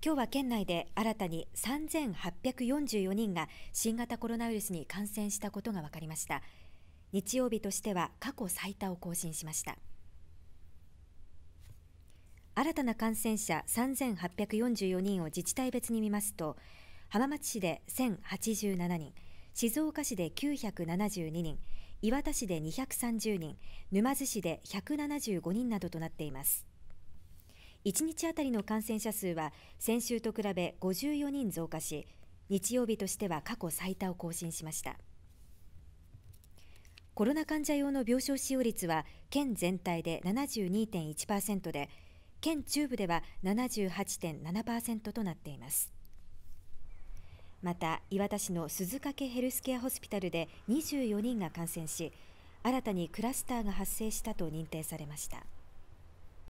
今日は県内で新たに3844人が新型コロナウイルスに感染したことが分かりました日曜日としては過去最多を更新しました新たな感染者3844人を自治体別に見ますと浜松市で1087人静岡市で972人磐田市で230人沼津市で175人などとなっています1日当たりの感染者数は先週と比べ54人増加し、日曜日としては過去最多を更新しました。コロナ患者用の病床使用率は県全体で72.1%で、県中部では78.7%となっています。また、磐田市の鈴掛ヘルスケアホスピタルで24人が感染し、新たにクラスターが発生したと認定されました。